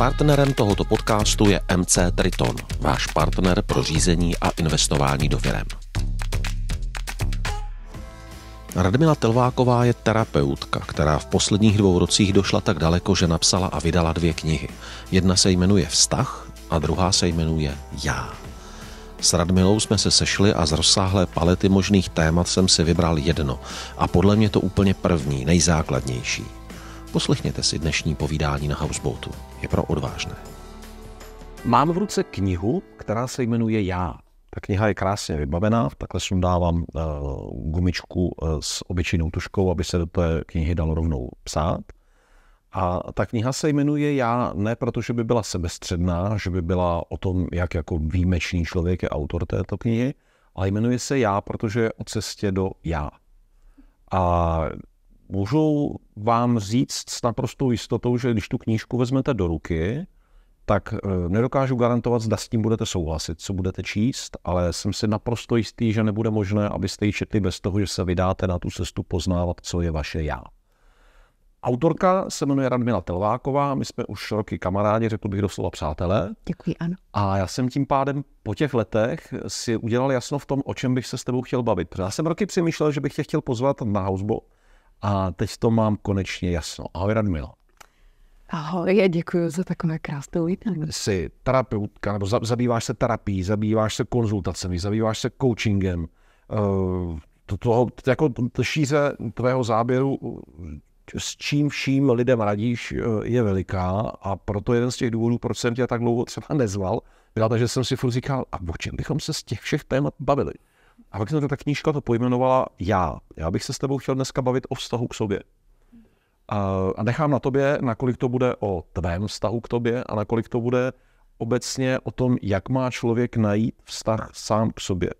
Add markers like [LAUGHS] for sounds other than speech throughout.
Partnerem tohoto podcastu je MC Triton, váš partner pro řízení a investování do firem. Radmila Telváková je terapeutka, která v posledních dvou rocích došla tak daleko, že napsala a vydala dvě knihy. Jedna se jmenuje Vztah a druhá se jmenuje Já. S Radmilou jsme se sešli a z rozsáhlé palety možných témat jsem si vybral jedno a podle mě to úplně první, nejzákladnější – Poslechněte si dnešní povídání na Houseboatu. Je pro odvážné. Mám v ruce knihu, která se jmenuje Já. Ta kniha je krásně vybavená, takhle sundávám uh, eh, gumičku uh, s obyčejnou tuškou, aby se do té knihy dalo rovnou psát. A ta kniha se jmenuje Já ne proto, že by byla sebestředná, že by byla o tom, jak jako výjimečný člověk je autor této knihy, ale jmenuje se Já, protože je o cestě do Já. A Můžu vám říct s naprostou jistotou, že když tu knížku vezmete do ruky, tak e, nedokážu garantovat, zda s tím budete souhlasit, co budete číst, ale jsem si naprosto jistý, že nebude možné, abyste ji četli bez toho, že se vydáte na tu cestu poznávat, co je vaše já. Autorka se jmenuje Radmila Telváková, my jsme už roky kamarádi, řekl bych doslova přátelé. Děkuji, ano. A já jsem tím pádem po těch letech si udělal jasno v tom, o čem bych se s tebou chtěl bavit. Protože já jsem roky přemýšlel, že bych tě chtěl pozvat na houseboat, a teď to mám konečně jasno. Ahoj Radmila. Ahoj, já děkuji za takové krásné uvítání. Jsi terapeutka, nebo zabýváš se terapií, zabýváš se konzultacemi, zabýváš se coachingem. Eh, to, toho, jako šíře tvého záběru, s čím vším lidem radíš, eh, je veliká a proto jeden z těch důvodů, proč jsem tě tak dlouho třeba nezval, byla ta, že jsem si furt říkal, a o čem bychom se z těch všech témat bavili. A pak se ta knížka to pojmenovala Já. Já bych se s tebou chtěl dneska bavit o vztahu k sobě. A nechám na tobě, nakolik to bude o tvém vztahu k tobě a nakolik to bude obecně o tom, jak má člověk najít vztah sám k sobě.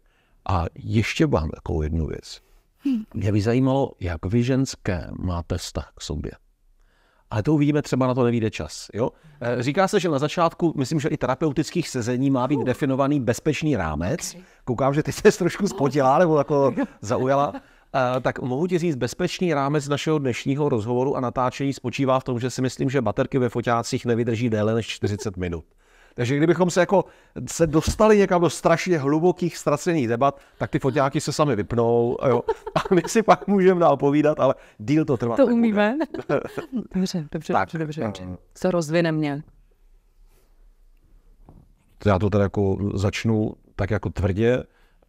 A ještě mám takovou jednu věc. Hm. Mě by zajímalo, jak vy ženské máte vztah k sobě. Ale to uvidíme, třeba na to nevíde čas. Jo? Eh, říká se, že na začátku, myslím, že i terapeutických sezení má být uh. definovaný bezpečný rámec. Okay. Koukám, že ty se trošku spodělá nebo jako zaujala. Eh, tak mohu ti říct, bezpečný rámec našeho dnešního rozhovoru a natáčení spočívá v tom, že si myslím, že baterky ve foťácích nevydrží déle než 40 minut. Takže kdybychom se jako se dostali někam do strašně hlubokých ztracených debat, tak ty fotáky se sami vypnou jo. a my si pak můžeme dál povídat, ale díl to trvá. To nebude. umíme. [LAUGHS] dobře, dobře, tak. dobře, dobře, no. Co rozvinem mě? Já to teda jako začnu tak jako tvrdě.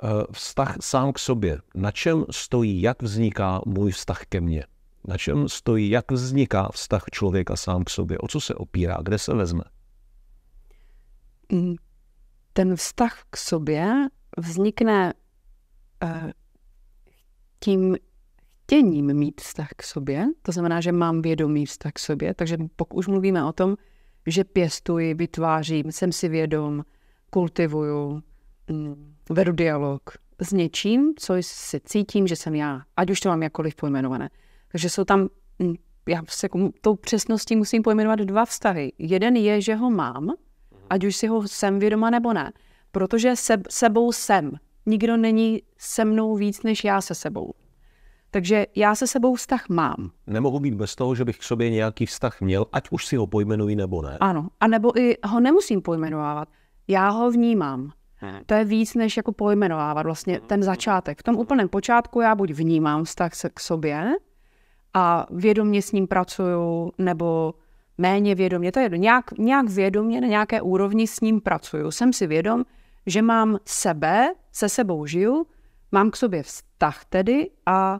Eh, vztah sám k sobě. Na čem stojí, jak vzniká můj vztah ke mně? Na čem stojí, jak vzniká vztah člověka sám k sobě? O co se opírá? Kde se vezme? ten vztah k sobě vznikne eh, tím chtěním mít vztah k sobě, to znamená, že mám vědomý vztah k sobě, takže pokud už mluvíme o tom, že pěstuji, vytvářím, jsem si vědom, kultivuju, vedu dialog s něčím, co si cítím, že jsem já, ať už to mám jakkoliv pojmenované. Takže jsou tam, já se tou přesností musím pojmenovat dva vztahy. Jeden je, že ho mám, ať už si ho jsem vědoma nebo ne. Protože se, sebou jsem. Nikdo není se mnou víc, než já se sebou. Takže já se sebou vztah mám. Nemohu být bez toho, že bych k sobě nějaký vztah měl, ať už si ho pojmenuji nebo ne. Ano, a nebo i ho nemusím pojmenovávat. Já ho vnímám. Hmm. To je víc, než jako pojmenovávat vlastně hmm. ten začátek. V tom úplném počátku já buď vnímám vztah se k sobě a vědomně s ním pracuju, nebo méně vědomě, to je nějak, nějak vědomě na nějaké úrovni s ním pracuju. Jsem si vědom, že mám sebe, se sebou žiju, mám k sobě vztah tedy a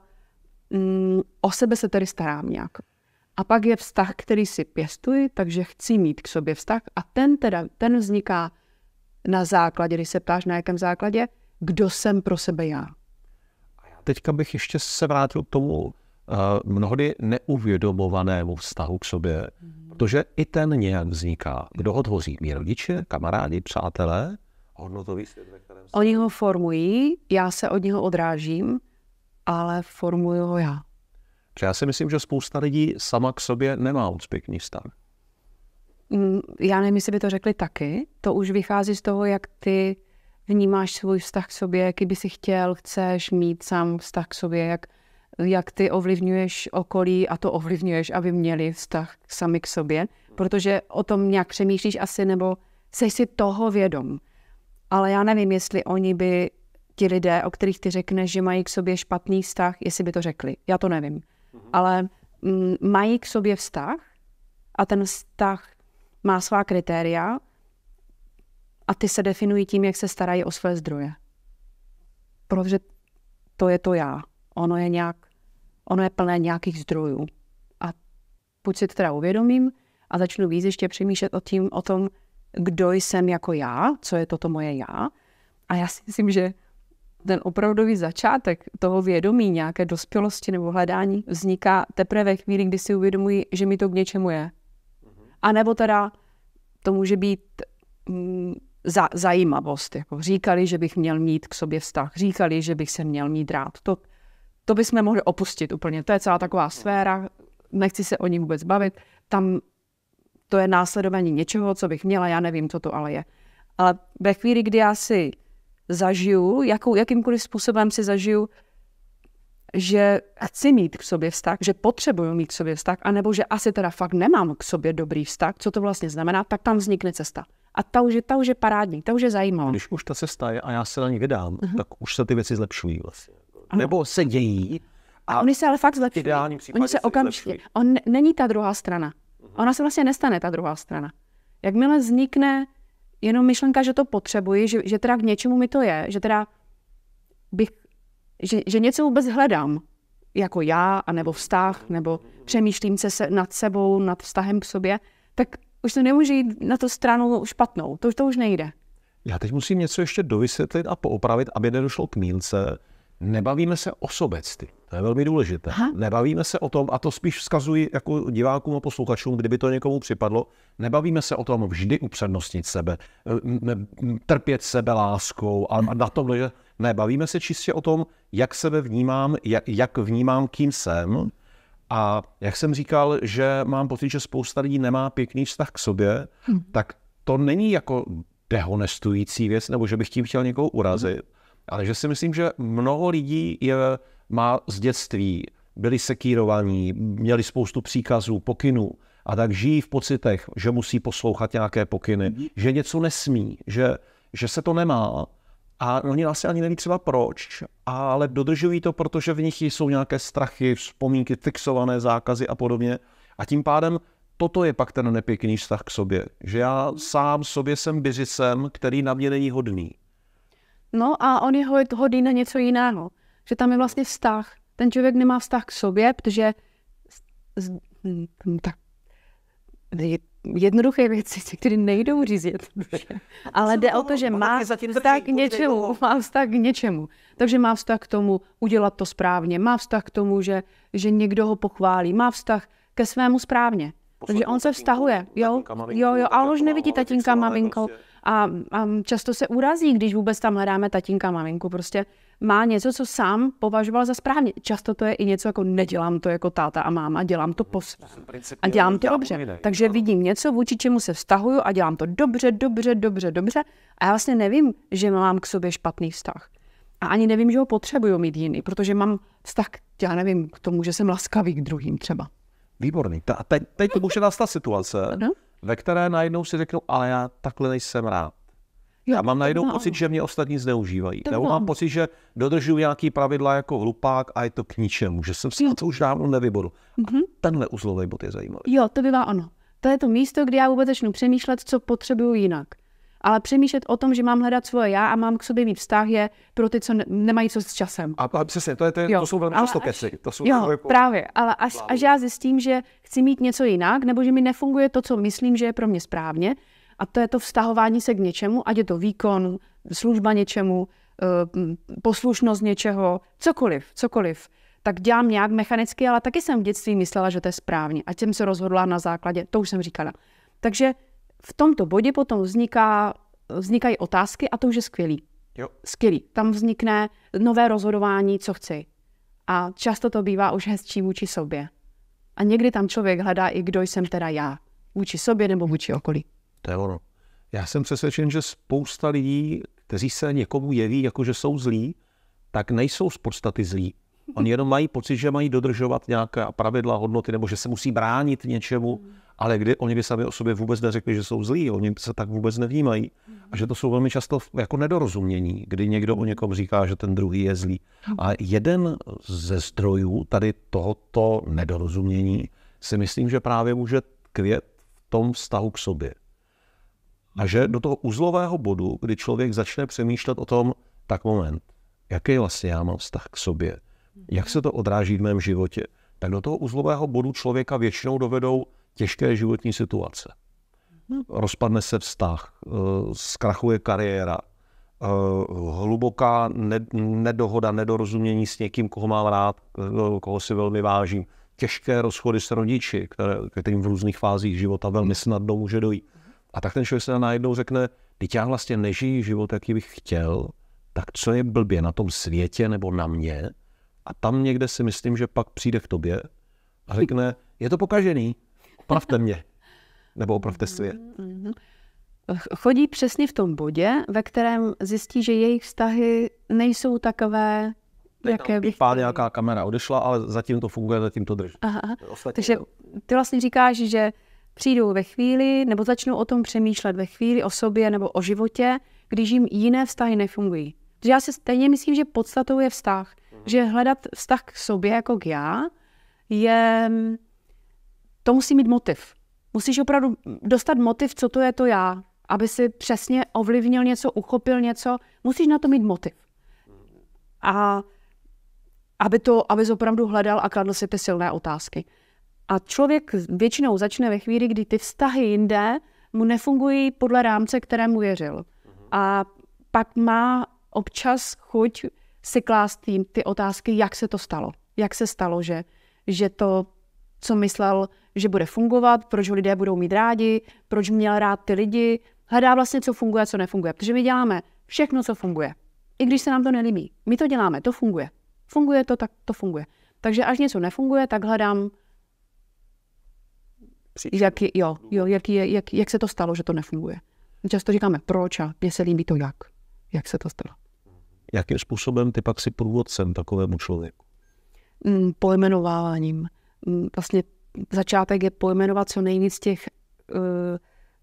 mm, o sebe se tedy starám nějak. A pak je vztah, který si pěstuji, takže chci mít k sobě vztah a ten teda, ten vzniká na základě, když se ptáš na jakém základě, kdo jsem pro sebe já. Teďka bych ještě se vrátil k tomu Eh, mnohdy neuvědomovanému vztahu k sobě, protože i ten nějak vzniká. Kdo ho tvoří? Mí rodiče, kamarádi, přátelé, hodnotový svět, ve kterém se... Oni ho formují, já se od něho odrážím, ale formuju ho já. Protože já si myslím, že spousta lidí sama k sobě nemá moc pěkný vztah. Mm, já nevím, jestli by to řekli taky. To už vychází z toho, jak ty vnímáš svůj vztah k sobě, jaký by si chtěl, chceš mít sám vztah k sobě, jak jak ty ovlivňuješ okolí a to ovlivňuješ, aby měli vztah sami k sobě, protože o tom nějak přemýšlíš asi nebo jsi si toho vědom. Ale já nevím, jestli oni by ti lidé, o kterých ty řekneš, že mají k sobě špatný vztah, jestli by to řekli. Já to nevím. Mhm. Ale m, mm, mají k sobě vztah a ten vztah má svá kritéria a ty se definují tím, jak se starají o své zdroje. Protože to je to já ono je nějak, ono je plné nějakých zdrojů. A buď si to teda uvědomím a začnu víc ještě přemýšlet o, tím, o tom, kdo jsem jako já, co je toto moje já. A já si myslím, že ten opravdový začátek toho vědomí, nějaké dospělosti nebo hledání vzniká teprve ve chvíli, kdy si uvědomuji, že mi to k něčemu je. A nebo teda to může být mm, za, zajímavost. Jako říkali, že bych měl mít k sobě vztah, říkali, že bych se měl mít rád. To, to bychom mohli opustit úplně. To je celá taková no. sféra, nechci se o ní vůbec bavit. Tam to je následování něčeho, co bych měla, já nevím, co to ale je. Ale ve chvíli, kdy já si zažiju, jakou, jakýmkoliv způsobem si zažiju, že chci mít k sobě vztah, že potřebuju mít k sobě vztah, anebo že asi teda fakt nemám k sobě dobrý vztah, co to vlastně znamená, tak tam vznikne cesta. A ta už je, ta už je parádní, ta už je zajímavá. Když už ta cesta je a já se na ní vydám, uh-huh. tak už se ty věci zlepšují vlastně nebo se dějí. A, a oni se ale fakt zlepší. Ideální oni se, se okamžitě. On není ta druhá strana. Mhm. Ona se vlastně nestane ta druhá strana. Jakmile vznikne jenom myšlenka, že to potřebuji, že, že teda k něčemu mi to je, že teda bych, že, že něco vůbec hledám, jako já, anebo vztah, nebo přemýšlím se, se nad sebou, nad vztahem k sobě, tak už to nemůže jít na tu stranu špatnou. To, to už nejde. Já teď musím něco ještě dovysvětlit a poopravit, aby nedošlo k mílce nebavíme se o sobectví. To je velmi důležité. Aha. Nebavíme se o tom, a to spíš vzkazuji jako divákům a posluchačům, kdyby to někomu připadlo, nebavíme se o tom vždy upřednostnit sebe, trpět sebe láskou a, a na tom, že ne, bavíme se čistě o tom, jak sebe vnímám, jak, jak vnímám, kým jsem. A jak jsem říkal, že mám pocit, že spousta lidí nemá pěkný vztah k sobě, hm. tak to není jako dehonestující věc, nebo že bych tím chtěl někoho urazit. Mm ale že si myslím, že mnoho lidí je, má z dětství, byli sekírovaní, měli spoustu příkazů, pokynů a tak žijí v pocitech, že musí poslouchat nějaké pokyny, mhm. že něco nesmí, že, že se to nemá. A oni asi vlastně ani neví třeba proč, ale dodržují to, protože v nich jsou nějaké strachy, vzpomínky, fixované zákazy a podobně. A tím pádem toto je pak ten nepěkný vztah k sobě, že já sám sobě jsem byřicem, který na mě není hodný. No a on je hodný na něco jiného. Že tam je vlastně vztah. Ten člověk nemá vztah k sobě, protože z, tak, jednoduché věci, které nejdou říct jednoduše. [LAUGHS] Ale jde o to, že má vztah k něčemu, má vztah k něčemu. Takže má vztah k tomu udělat to správně, má vztah k tomu, že, že někdo ho pochválí, má vztah ke svému správně. Takže on se vztahuje, jo, jo, jo, a on už nevidí tatínka, maminko, a, a často se urazí, když vůbec tam hledáme tatínka, maminku. Prostě má něco, co sám považoval za správně. Často to je i něco jako nedělám to jako táta a máma, dělám to po svém. A dělám to dobře. Takže vidím něco, vůči čemu se vztahuju a dělám to dobře, dobře, dobře, dobře. A já vlastně nevím, že mám k sobě špatný vztah. A ani nevím, že ho potřebuju mít jiný, protože mám vztah, já nevím, k tomu, že jsem laskavý k druhým třeba. Výborný. Ta, teď, teď může nastat situace, no? ve které najednou si řeknu, ale já takhle nejsem rád. já mám najednou mám. pocit, že mě ostatní zneužívají. To Nebo mám. mám pocit, že dodržuji nějaký pravidla jako hlupák a je to k ničemu, že jsem si na to už dávno nevyboru. Mm-hmm. Tenhle uzlový bod je zajímavý. Jo, to bývá ono. To je to místo, kde já vůbec začnu přemýšlet, co potřebuju jinak. Ale přemýšlet o tom, že mám hledat svoje já a mám k sobě mít vztah, je pro ty, co nemají co s časem. A, a přesně, to, je, to, je, to jsou velmi často keci. To jsou jo, jako... právě, ale až, až já zjistím, že chci mít něco jinak, nebo že mi nefunguje to, co myslím, že je pro mě správně, a to je to vztahování se k něčemu, ať je to výkon, služba něčemu, eh, poslušnost něčeho, cokoliv, cokoliv tak dělám nějak mechanicky, ale taky jsem v dětství myslela, že to je správně. A tím se rozhodla na základě, to už jsem říkala. Takže v tomto bodě potom vzniká, vznikají otázky a to už je skvělý. Jo. Skvělý. Tam vznikne nové rozhodování, co chci. A často to bývá už hezčí vůči sobě. A někdy tam člověk hledá i kdo jsem teda já. Vůči sobě nebo vůči okolí. To je ono. Já jsem přesvědčen, že spousta lidí, kteří se někomu jeví jako, že jsou zlí, tak nejsou z podstaty zlí. Oni jenom mají pocit, že mají dodržovat nějaká pravidla, hodnoty, nebo že se musí bránit něčemu. Hmm ale kdy oni by sami o sobě vůbec neřekli, že jsou zlí, oni se tak vůbec nevnímají. A že to jsou velmi často jako nedorozumění, kdy někdo o někom říká, že ten druhý je zlý. A jeden ze zdrojů tady tohoto nedorozumění si myslím, že právě může květ v tom vztahu k sobě. A že do toho uzlového bodu, kdy člověk začne přemýšlet o tom, tak moment, jaký vlastně já mám vztah k sobě, jak se to odráží v mém životě, tak do toho uzlového bodu člověka většinou dovedou těžké životní situace. Hm. Rozpadne se vztah, eh, zkrachuje kariéra, eh, hluboká nedohoda, nedorozumění s někým, koho mám rád, eh, koho si velmi vážím, těžké rozchody s rodiči, které, kterým v různých fázích života velmi hm. snadno může dojít. A tak ten člověk se najednou řekne, teď já vlastně nežijí život, jaký bych chtěl, tak co je blbě na tom světě nebo na mě? A tam někde si myslím, že pak přijde k tobě a řekne, je to pokažený, opravte mě. Nebo opravte mhm, svět. Mhm. Chodí přesně v tom bodě, ve kterém zjistí, že jejich vztahy nejsou takové, jaké by... Pán nějaká kamera odešla, ale zatím to funguje, zatím to drží. Aha. Ostatně, Takže ty vlastně říkáš, že přijdou ve chvíli, nebo začnou o tom přemýšlet ve chvíli o sobě nebo o životě, když jim jiné vztahy nefungují. Protože já si stejně myslím, že podstatou je vztah. Mhm. Že hledat vztah k sobě jako k já je mm, to musí mít motiv. Musíš opravdu dostat motiv, co to je to já, aby si přesně ovlivnil něco, uchopil něco. Musíš na to mít motiv. A aby to, aby opravdu hledal a kladl si ty silné otázky. A člověk většinou začne ve chvíli, kdy ty vztahy jinde mu nefungují podle rámce, kterému věřil. A pak má občas chuť si klást tým ty otázky, jak se to stalo. Jak se stalo, že, že to co myslel, že bude fungovat, proč ho lidé budou mít rádi, proč měl rád ty lidi. Hledá vlastně, co funguje, co nefunguje. Protože my děláme všechno, co funguje. I když se nám to nelíbí. My to děláme, to funguje. Funguje to, tak to funguje. Takže až něco nefunguje, tak hledám, jak, je, jo, jo, jak, je, jak, jak se to stalo, že to nefunguje. Často říkáme proč a mně se líbí to jak. Jak se to stalo. Jakým způsobem ty pak si průvodcem takovému člověku? Mm, pojmenováváním vlastně začátek je pojmenovat co nejvíc těch e,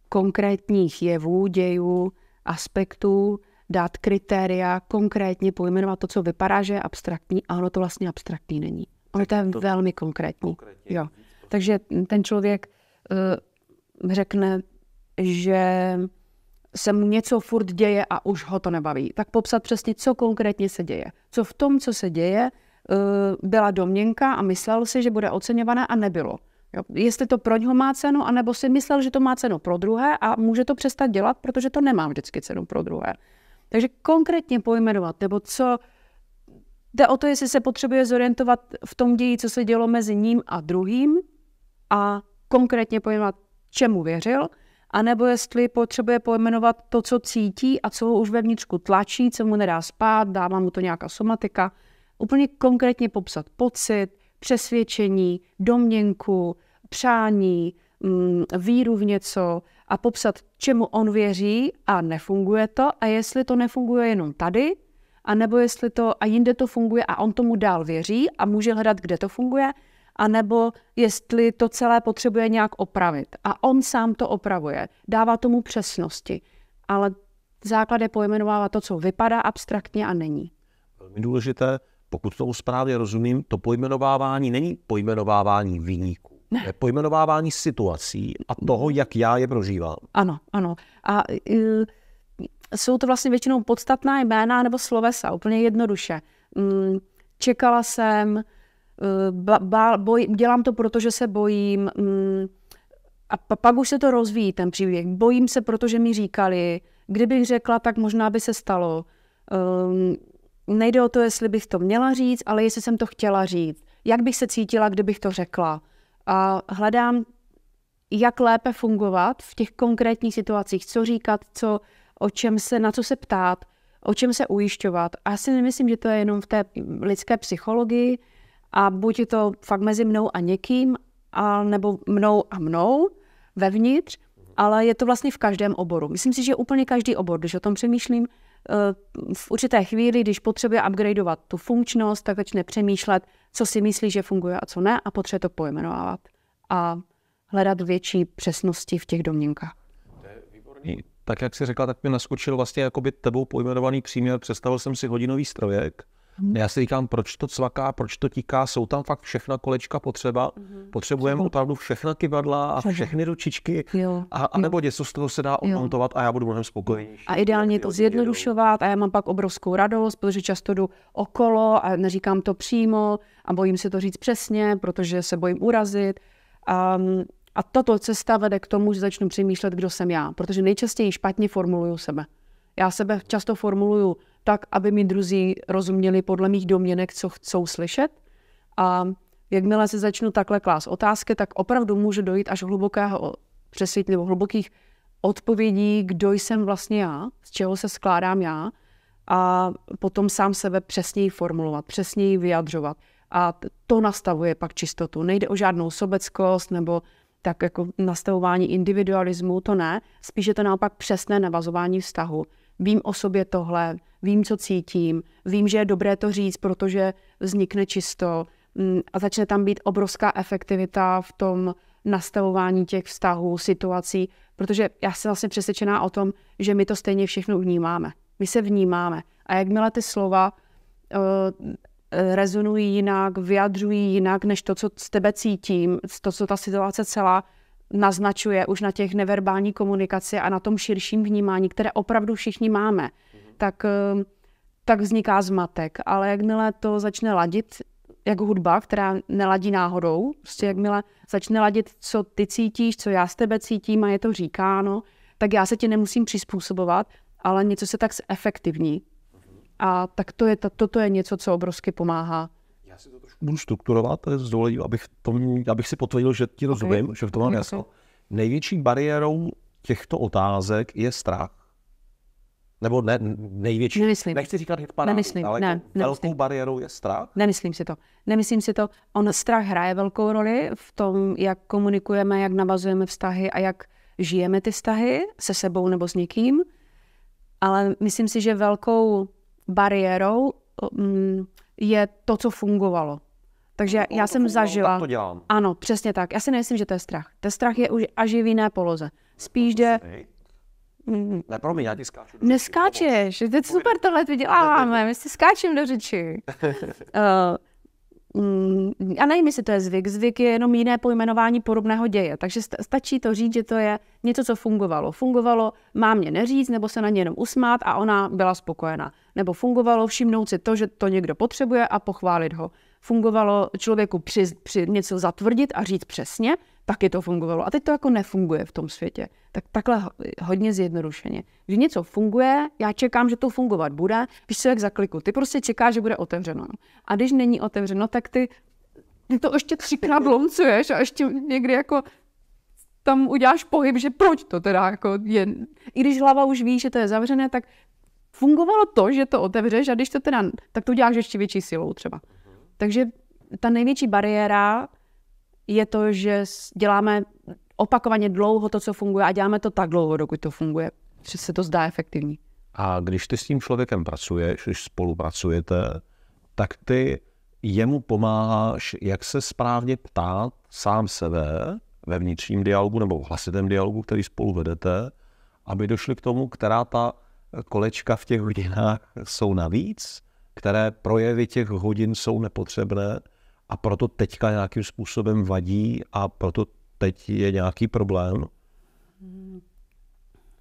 konkrétních jevů, dějů, aspektů, dát kritéria, konkrétně pojmenovat to, co vypadá, že je abstraktní, a ono to vlastně abstraktní není. Ono to je to velmi konkrétní. Jo. Prostě. Takže ten člověk uh, řekne, že se mu něco furt děje a už ho to nebaví. Tak popsat přesně, co konkrétně se děje. Co v tom, co se děje, Eh, byla domněnka a myslel si, že bude oceňovaná a nebylo. Jo, jestli to pro něho má cenu, anebo si myslel, že to má cenu pro druhé a může to přestat dělat, protože to nemá vždycky cenu pro druhé. Takže konkrétně pojmenovat, nebo co, jde o to, jestli se potřebuje zorientovat v tom ději, co se dělo mezi ním a druhým a konkrétně pojmenovat, čemu věřil, anebo jestli potřebuje pojmenovat to, co cítí a co ho už ve vnitřku tlačí, co mu nedá spát, dává mu to nějaká somatika, úplně konkrétně popsat pocit, přesvědčení, domněnku, přání, mm, víru v něco a popsat, čemu on věří a nefunguje to a jestli to nefunguje jenom tady, a nebo jestli to a jinde to funguje a on tomu dál věří a může hledat, kde to funguje, a nebo jestli to celé potřebuje nějak opravit. A on sám to opravuje, dává tomu přesnosti, ale základ je pojmenovává to, co vypadá abstraktně a není. Velmi důležité, pokud tomu správně rozumím, to pojmenovávání není pojmenovávání výniků. Ne. Pojmenovávání situací a toho, mhm. jak já je prožívám. Ano, ano. A y, jsou to vlastně většinou podstatná jména nebo slovesa, úplně jednoduše. Mm, čekala jsem, eh, ba, ba, boj, dělám to, protože se bojím. Mm, a a pak už se to rozvíjí, ten příběh. Bojím se, protože mi říkali, kdybych řekla, tak možná by se stalo. Um, nejde o to, jestli bych to měla říct, ale jestli jsem to chtěla říct. Jak bych se cítila, kdybych to řekla. A hledám, jak lépe fungovat v těch konkrétních situacích, co říkat, co, o čem se, na co se ptát, o čem se ujišťovat. A já si nemyslím, že to je jenom v té lidské psychologii a buď je to fakt mezi mnou a někým, a nebo mnou a mnou vevnitř, ale je to vlastně v každém oboru. Myslím si, že úplně každý obor, když o tom přemýšlím, Eh, v určité chvíli, když potřebuje upgradeovat tu funkčnost, tak začne přemýšlet, co si myslí, že funguje a co ne, a potřebuje to pojmenovávat a hledat větší přesnosti v těch domněnkách. Tak jak jsi řekla, tak mi naskočil vlastně jakoby tebou pojmenovaný příměr. Představil jsem si hodinový strojek, Mhm. Já si říkám, proč to cvaká, proč to tiká, jsou tam fakt všechna kolečka potřeba. Hmm. Potřebujeme opravdu všechna kyvadla a všechny ručičky. Jo. A, a nebo něco z toho se dá odmontovat a já budu mnohem spokojenější. A ideálně to zjednodušovat a já mám pak obrovskou radost, protože často jdu okolo a neříkám to přímo a bojím se to říct přesně, protože se bojím urazit. Um, a tato cesta vede k tomu, že začnu přemýšlet, kdo jsem já, protože nejčastěji špatně formuluju sebe. Já sebe často formuluju tak, aby mi druzí rozuměli podle mých domněnek, co chcou slyšet. A jakmile se začnu takhle klás otázky, tak opravdu může dojít až hlubokého přesvědčení nebo hlubokých odpovědí, kdo jsem vlastně já, z čeho se skládám já a potom sám sebe přesněji formulovat, přesněji vyjadřovat. A to nastavuje pak čistotu. Nejde o žádnou sobeckost nebo tak jako nastavování individualismu, to ne. Spíše to naopak přesné navazování vztahu vím o sobě tohle, vím, co cítím, vím, že je dobré to říct, protože vznikne čisto mm, a začne tam být obrovská efektivita v tom nastavování těch vztahů, situací, protože já jsem vlastně přesvědčená o tom, že my to stejně všechno vnímáme. My se vnímáme. A jakmile ty slova uh, rezonují jinak, vyjadřují jinak, než to, co z tebe cítím, to, co ta situace celá naznačuje už na těch neverbální komunikaci a na tom širším vnímání, které opravdu všichni máme, mhm. tak, eh, tak vzniká zmatek. Ale jakmile to začne ladit, jako hudba, která neladí náhodou, prostě mhm. jakmile začne ladit, co ty cítíš, co já z tebe cítím a je to říkáno, tak já se ti nemusím přizpůsobovat, ale něco se tak zefektivní. Mhm. A tak to je, to, toto je něco, co obrovsky pomáhá budu strukturovat z eh, dolů, abych, to abych si potvrdil, že ti rozumím, okay. že v tom mám jasno. Největší bariérou těchto otázek je strach. Nebo ne, největší. Nemyslím. Nechci říkat hitparádu, Nemyslím. ale ne, jako velkou nemyslím. bariérou je strach. Nemyslím si to. Nemyslím si to. On strach hraje velkou roli v tom, jak komunikujeme, jak navazujeme vztahy a jak žijeme ty vztahy se sebou nebo s někým. Ale myslím si, že velkou bariérou um, je to, co fungovalo. Takže já jsem fungovalo, zažila. to dělám. Ano, přesně tak. Já si nemyslím, že to je strach. Ten strach je už až v jiné poloze. Spíš jde. Mm. Ne, promiň, já ti skáču. Neskáčeš, to je super, tohle to děláme, my si skáčeme do řeči. uh, [LAUGHS] Mm, a nevím, jestli to je zvyk. Zvyk je jenom jiné pojmenování podobného děje. Takže stačí to říct, že to je něco, co fungovalo. Fungovalo, má mě neříct, nebo se na ně jenom usmát a ona byla spokojena, Nebo fungovalo všimnout si to, že to někdo potřebuje a pochválit ho fungovalo člověku při, při něco zatvrdit a říct přesně, taky to fungovalo. A teď to jako nefunguje v tom světě. Tak takhle hodně zjednodušeně. Když něco funguje, já čekám, že to fungovat bude, když se jak zakliku. Ty prostě čekáš, že bude otevřeno. No. A když není otevřeno, tak ty, ty to ještě třikrát loncuješ a ještě někdy jako tam uděláš pohyb, že proč to teda jako je. I když hlava už ví, že to je zavřené, tak fungovalo to, že to otevřeš a když to teda, tak to uděláš ještě větší silou třeba. Takže ta největší bariéra je to, že děláme opakovaně dlouho to, co funguje a děláme to tak dlouho, dokud to funguje, že se to zdá efektivní. A když ty s tím člověkem pracuješ, když spolupracujete, tak ty jemu pomáháš, jak se správně ptát sám sebe ve vnitřním dialogu nebo v hlasitém dialogu, který spolu vedete, aby došli k tomu, která ta kolečka v těch hodinách jsou navíc, které projevy těch hodin jsou nepotřebné a proto teďka nějakým způsobem vadí a proto teď je nějaký problém.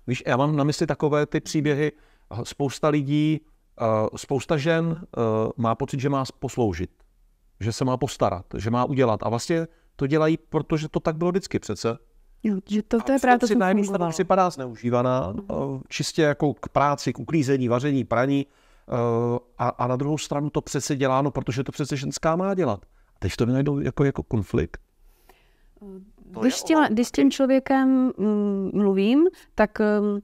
Víš, já mám na mysli takové ty příběhy, spousta lidí, eh, spousta žen eh, má pocit, že má posloužit, že se má postarat, že má udělat a vlastně to dělají, protože to tak bylo vždycky přece. Jo, že to, to je právě to, co připadá zneužívaná, mhm. eh, čistě jako k práci, k uklízení, vaření, praní, Eh, a, a na druhou stranu to přece děláno, protože to přece ženská má dělat. A teď to najdou jako, jako konflikt. Eh, když, těla, když s tím člověkem mm, mluvím, tak ehm,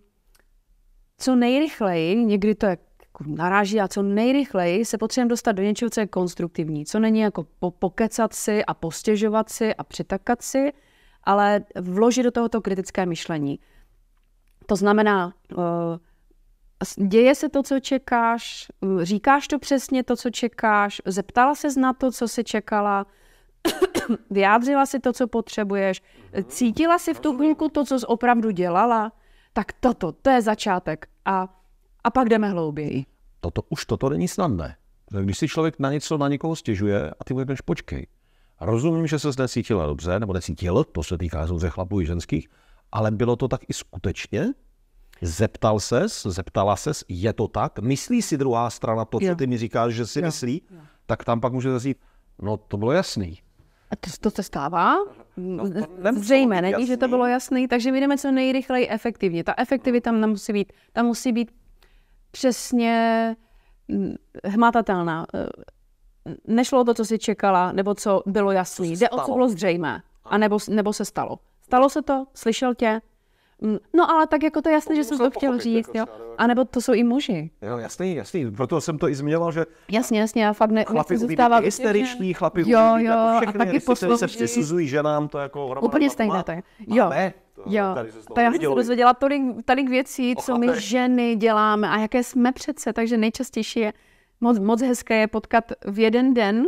co nejrychleji, někdy to je jako naráží a co nejrychleji se potřebujeme dostat do něčeho, co je konstruktivní, co není jako po- pokecat si a postěžovat si a přitakat si, ale vložit do tohoto kritické myšlení. To znamená, uh, Děje se to, co čekáš, říkáš to přesně, to, co čekáš, zeptala se na to, co se čekala, [COUGHS] vyjádřila si to, co potřebuješ, cítila si v tu chvilku to, co jsi opravdu dělala, tak toto, to je začátek. A, a pak jdeme hlouběji. Toto už toto není snadné. Když si člověk na něco, na někoho stěžuje a ty mu řekneš, počkej, rozumím, že se cítila dobře, nebo necítil, to se týká pouze chlapů i ženských, ale bylo to tak i skutečně? Zeptal ses, zeptala ses, je to tak? Myslí si druhá strana to, co jo. ty mi říkáš, že si jo. myslí? Jo. Tak tam pak můžete říct, no to bylo jasný. A to, to se stává? No, Zřejmé, není, jasný. že to bylo jasný, takže my jdeme co nejrychleji efektivně. Ta efektivita tam musí být, tam musí být přesně mm, hmatatelná. E, nešlo to, co si čekala, nebo co bylo jasný. Jde o co bylo zřejmé, a nebo, nebo se stalo. Stalo se to, slyšel tě, Mm, no ale tak jako to je jasné, že jsem to chtěl pochopit, říct, jako, jo. A nebo to jsou i muži. Jo, jasný, jasný. Proto jsem to i změnila, že... Jasně, jasně, já fakt ne, chlapi nechci zůstávat... Hysteriční, chlapi jo, umí, jo, jako a taky poslouží. se přisuzují ženám, to jako... Hromada, Úplně stejné to je. Jo. Máme, to, jo, to já jsem se dozvěděla tolik, tolik věcí, co my ženy děláme a jaké jsme přece, takže nejčastější je moc, moc hezké je potkat v jeden den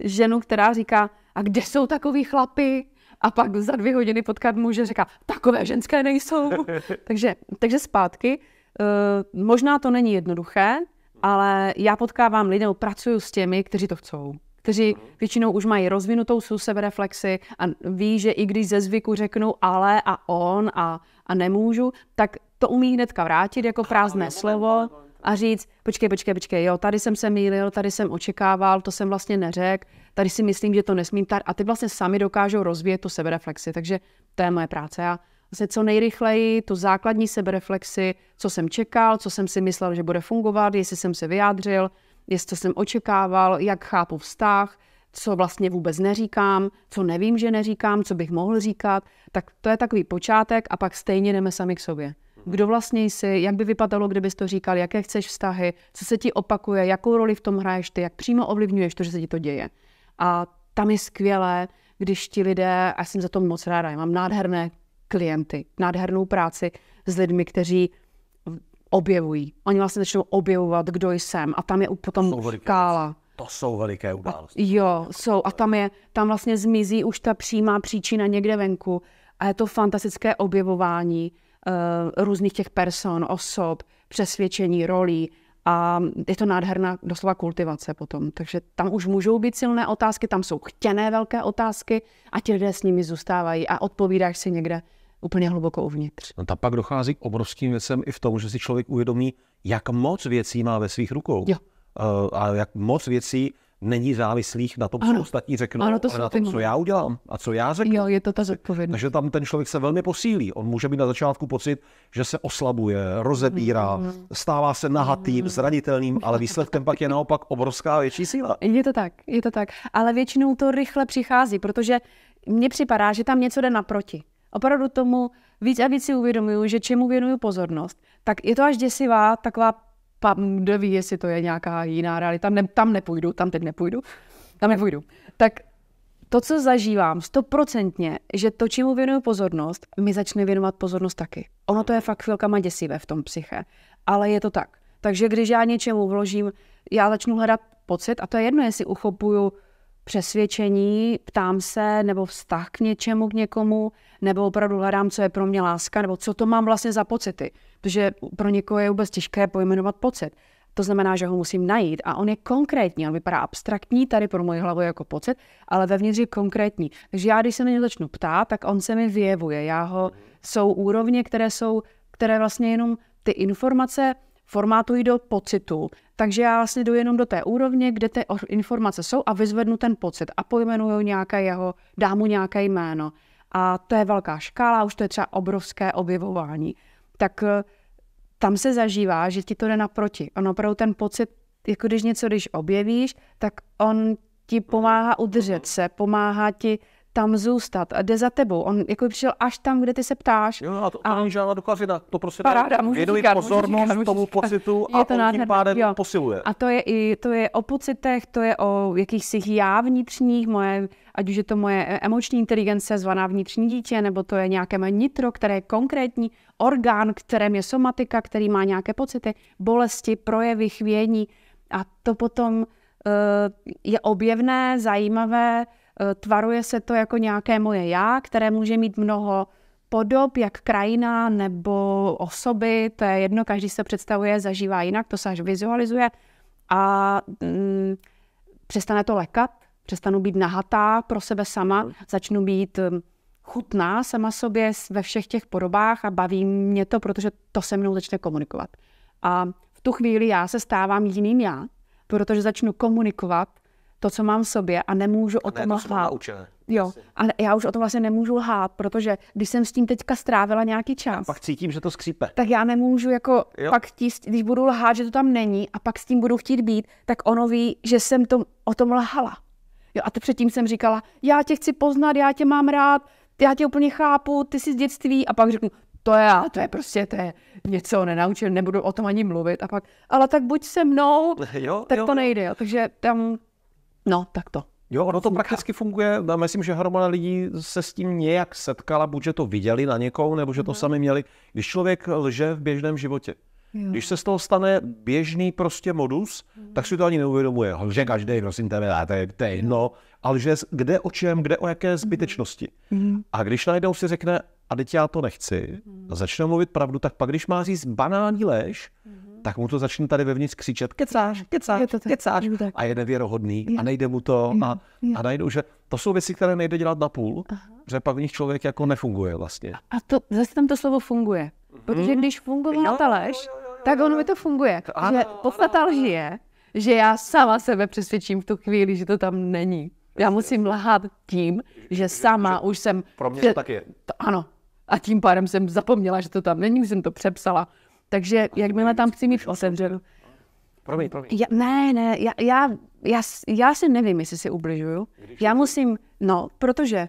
ženu, která říká, a kde jsou takový chlapy? a pak za dvě hodiny potkat muže říká, takové ženské nejsou. [LAUGHS] takže, takže zpátky, uh, možná to není jednoduché, ale já potkávám lidi, pracuju s těmi, kteří to chcou kteří mhm. většinou už mají rozvinutou sebereflexi a ví, že i když ze zvyku řeknou ale a on a, a nemůžu, tak to umí hnedka vrátit jako prázdné slovo a říct, počkej, počkej, počkej, jo, tady jsem se mýlil, tady jsem očekával, to jsem vlastně neřekl, tady si myslím, že to nesmím, tady, a ty vlastně sami dokážou rozvíjet tu sebereflexi, takže to je moje práce. Já vlastně co nejrychleji tu základní sebereflexi, co jsem čekal, co jsem si myslel, že bude fungovat, jestli jsem se vyjádřil, jestli to jsem očekával, jak chápu vztah, co vlastně vůbec neříkám, co nevím, že neříkám, co bych mohl říkat, tak to je takový počátek a pak stejně jdeme sami k sobě kdo vlastně jsi, jak by vypadalo, kdybys to říkal, jaké chceš vztahy, co se ti opakuje, jakou roli v tom hraješ ty, jak přímo ovlivňuješ to, že se ti to děje. A tam je skvělé, když ti lidé, a jsem za to moc ráda, já mám nádherné klienty, nádhernou práci s lidmi, kteří objevují. Oni vlastně začnou objevovat, kdo jsem a tam je potom kála. To jsou veliké události. Jo, jsou. A tam, je, tam vlastně zmizí už ta přímá příčina někde venku. A je to fantastické objevování. Eh, různých těch person, osob, přesvědčení, rolí a je to nádherná doslova kultivace potom. Takže tam už můžou být silné otázky, tam jsou chtěné velké otázky a ti lidé s nimi zůstávají a odpovídáš si někde úplně hluboko uvnitř. No ta pak dochází k obrovským věcem i v tom, že si člověk uvědomí, jak moc věcí má ve svých rukou. Jo. Eh, a jak moc věcí není závislých na tom, co ostatní řeknou, ano, to ale na tom, co já udělám a co já řeknu. Jo, je to ta zodpovědnost. Takže tam ten člověk se velmi posílí. On může mít na začátku pocit, že se oslabuje, rozebírá, mm-hmm. stává se nahatým, mm-hmm. zranitelným, ale výsledkem pak je naopak obrovská větší síla. Je to tak, je to tak. Ale většinou to rychle přichází, protože mně připadá, že tam něco jde naproti. Opravdu tomu víc a víc si uvědomuju, že čemu věnuju pozornost, tak je to až děsivá taková pam, kdo ví, jestli to je nějaká jiná realita, ne, tam nepůjdu, tam teď nepůjdu, tam nepůjdu. Tak to, co zažívám stoprocentně, že to, čemu věnuju pozornost, mi začne věnovat pozornost taky. Ono to je fakt chvilkama děsivé v tom psyche, ale je to tak. Takže když já něčemu vložím, já začnu hledat pocit a to je jedno, jestli uchopuju přesvědčení, ptám se, nebo vztah k něčemu, k někomu, nebo opravdu hledám, co je pro mě láska, nebo co to mám vlastně za pocity. Protože pro někoho je vůbec těžké pojmenovat pocit. To znamená, že ho musím najít a on je konkrétní, on vypadá abstraktní tady pro moji hlavu jako pocit, ale vevnitř je konkrétní. Takže já, když se na něj začnu ptát, tak on se mi vyjevuje. Já ho, jsou úrovně, které jsou, které vlastně jenom ty informace formátují do pocitu, takže já vlastně jdu jenom do té úrovně, kde ty informace jsou a vyzvednu ten pocit a pojmenuju nějaké jeho, dám mu nějaké jméno. A to je velká škála, už to je třeba obrovské objevování. Tak eh, tam se zažívá, že ti to jde naproti. Ono opravdu ten pocit, jako když něco, když objevíš, tak on ti pomáhá udržet se, pomáhá ti tam zůstat a jde za tebou. On jako přišel až tam, kde ty se ptáš. Jo, a to, to a... není žádná dokazina. To prostě paráda, dá věnuji říkat, pozornost říkat, tomu pocitu a je to on tím pádem jo. posiluje. A to je i to je o pocitech, to je o jakýchsi já vnitřních, moje, ať už je to moje emoční inteligence zvaná vnitřní dítě, nebo to je nějaké moje nitro, které je konkrétní, orgán, kterém je somatika, který má nějaké pocity, bolesti, projevy, chvění. A to potom uh, je objevné, zajímavé, Eh, tvaruje se to jako nějaké moje já, které může mít mnoho podob, jak krajina nebo osoby, to je jedno, každý se představuje, zažívá jinak, to se až vizualizuje a mm, přestane to lekat, přestanu být nahatá pro sebe sama, začnu být mm, chutná sama sobě ve všech těch podobách a baví mě to, protože to se mnou začne komunikovat. A v tu chvíli já se stávám jiným já, protože začnu komunikovat to, co mám v sobě a nemůžu a o tom lhát. Jo, a já už o tom vlastně nemůžu lhát, protože když jsem s tím teďka strávila nějaký čas. A pak cítím, že to skřípe. Tak já nemůžu jako jo. pak tíst, když budu lhát, že to tam není a pak s tím budu chtít být, tak ono ví, že jsem to, o tom lhala. Jo, a to předtím jsem říkala, já tě chci poznat, já tě mám rád, já tě úplně chápu, ty jsi z dětství a pak řeknu, to je, to je prostě, to je něco nenaučil, nebudu o tom ani mluvit a pak, ale tak buď se mnou, [LAUGHS] jo, tak jo. to nejde, jo. takže tam No, tak to. Jo, ono to prakticky funguje. Myslím, že hromada lidí se s tím nějak setkala, buď že to viděli na někoho, nebo že to no. sami měli. Když člověk lže v běžném životě, jo. když se z toho stane běžný prostě modus, mm. tak si to ani neuvědomuje. Lže každý, prosím tebe, to je, to je jedno. Ale že kde o čem, kde o jaké mhm. zbytečnosti. Mm. A když najednou si řekne, a teď já to nechci, mm. začne mluvit pravdu, tak pak když má říct banální lež, mm tak mu to začne tady vevnitř křičet, kecáš, kecáš, je to tak, kecáš je to tak. a je nevěrohodný je. a nejde mu to je. a, je. a najdou, že to jsou věci, které nejde dělat na půl, že pak v nich člověk jako nefunguje vlastně. A to, zase tam to slovo funguje, mhm. protože když funguje fungovala ta lež, jo, jo, jo, jo, tak ono mi to funguje, ano, že podstata lži je, že já sama sebe přesvědčím v tu chvíli, že to tam není. Já musím lhát tím, že sama že, už jsem... Pro mě že, to tak je. To, ano. A tím pádem jsem zapomněla, že to tam není, jsem to přepsala. Takže jakmile tam chci mít otevřenou. Promiň, promiň. Ja, ne, ne, já, já, já, já si nevím, jestli si ubližuju. Já musím, no, protože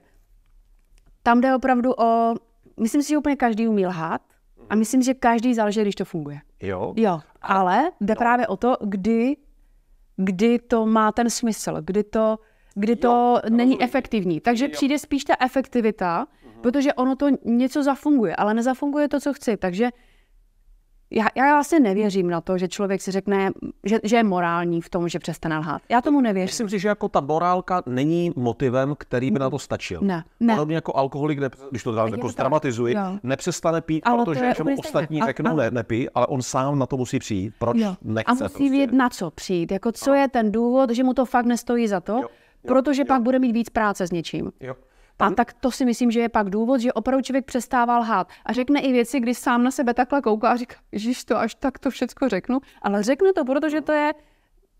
tam jde opravdu o, myslím si, že úplně každý umí lhát a myslím, že každý zalže, když to funguje. Jo. Jo, ale jde no. právě o to, kdy, kdy to má ten smysl, kdy to, kdy to jo, není rozumím. efektivní. Takže jo. přijde spíš ta efektivita, uh-huh. protože ono to něco zafunguje, ale nezafunguje to, co chci. Takže já, já vlastně nevěřím na to, že člověk si řekne, že, že je morální v tom, že přestane lhát. Já tomu nevěřím. Myslím si, že jako ta morálka není motivem, který by na to stačil. Ne, ne. Podobně jako alkoholik, ne, když to dál jako zdramatizuji, no. nepřestane pít, ale protože všem ostatní a, řeknou, a, ne, nepí, ale on sám na to musí přijít. Proč jo. nechce? A musí prostě. vědět, na co přijít. Jako co a. je ten důvod, že mu to fakt nestojí za to, jo. Jo. protože jo. pak bude mít víc práce s něčím. Jo. A mhm. tak to si myslím, že je pak důvod, že opravdu člověk přestává lhát a řekne i věci, když sám na sebe takhle kouká a říká, že to až tak to všechno řeknu, ale řekne to, protože to je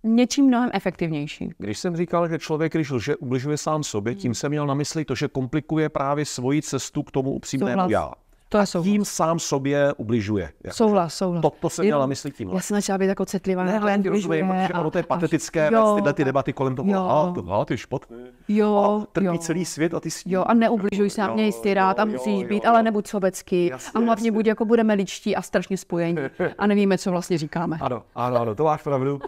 něčím mnohem efektivnější. Když jsem říkal, že člověk, když lže, ubližuje sám sobě, hmm. tím jsem měl na mysli to, že komplikuje právě svoji cestu k tomu upřímnému Souhlas. já. To je souhlas. tím sám sobě ubližuje. Jako, souhlas, souhlas. To, to se měla myslí tím. Já jsem začala být jako citlivá. Ne, jako ale rozumím, že ono to je patetické, jo, tyhle ty debaty kolem toho, jo, a, to, ty špatný. Jo, a trpí jo. celý svět a ty s Jo, a neubližuj se, mě jistý rád a musíš jo, být, jo, ale nebuď sobecký. a hlavně buď jako budeme ličtí a strašně spojení [LAUGHS] a nevíme, co vlastně říkáme. Ano, ano, ano to máš pravdu.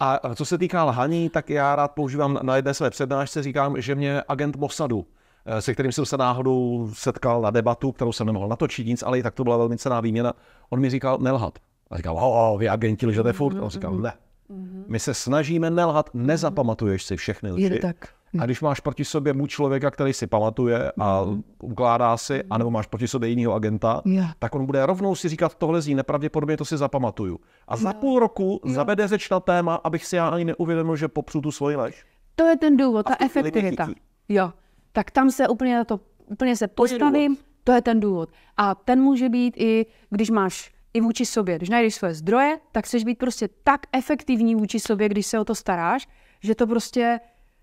A, a co se týká lhaní, tak já rád používám na jedné své přednášce, říkám, že mě agent Mossadu Eh, se kterým jsem se náhodou setkal na debatu, kterou jsem nemohl natočit nic, ale i tak to byla velmi cená výměna. On mi říkal, nelhat. A říkal, oh, vy agenti lžete mhm, furt. A on mhm, říkal, ne. Mhm. My se snažíme nelhat, nezapamatuješ si všechny lži. Je tak. A když máš proti sobě mu člověka, který si pamatuje a ukládá si, anebo máš proti sobě jiného agenta, yeah. tak on bude rovnou si říkat, tohle zní nepravděpodobně, to si zapamatuju. A za půl roku yeah. zavede řeč na téma, abych si já ani neuvědomil, že popřu tu svoji lež. To je ten důvod, ta efektivita. Jo tak tam se úplně na to, úplně se postavím, to je ten důvod. A ten může být i, když máš i vůči sobě. Když najdeš svoje zdroje, tak chceš být prostě tak efektivní vůči sobě, když se o to staráš, že to prostě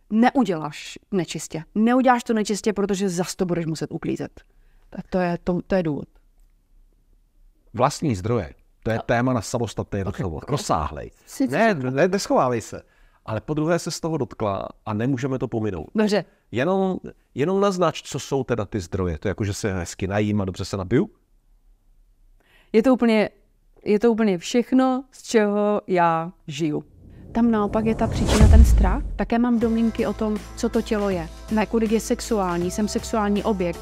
neuděláš nečistě. Neuděláš to nečistě, protože zas to budeš muset uklízet. Tak to je, to, to je důvod. Vlastní zdroje. To je téma na samostatný okay. rozhovor. Rozsáhlej. Ne, ne, neschovávej se ale po druhé se z toho dotkla a nemůžeme to pominout. Dobře. Jenom, jenom naznač, co jsou teda ty zdroje. To je jako, že se hezky najím a dobře se nabiju? Je to úplně, je to úplně všechno, z čeho já žiju. Tam naopak je ta příčina ten strach. Také mám domínky o tom, co to tělo je. Nakolik je sexuální, jsem sexuální objekt.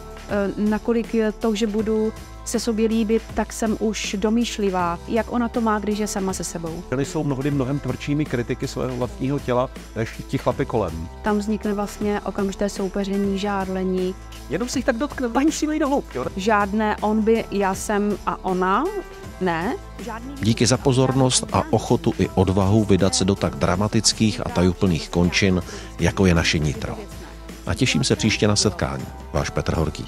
E, nakolik je to, že budu se sobě líbit, tak jsem už domýšlivá, jak ona to má, když je sama se sebou. Ženy jsou mnohdy mnohem tvrdšími kritiky svého vlastního těla než ti chlapy kolem. Tam vznikne vlastně okamžité soupeření, žádlení. Jenom si jich tak dotkne, paní přímý do hloubky. Žádné on by, já jsem a ona, ne. Díky za pozornost a ochotu i odvahu vydat se do tak dramatických a tajuplných končin, jako je naše nitro. A těším se příště na setkání. Váš Petr Horký.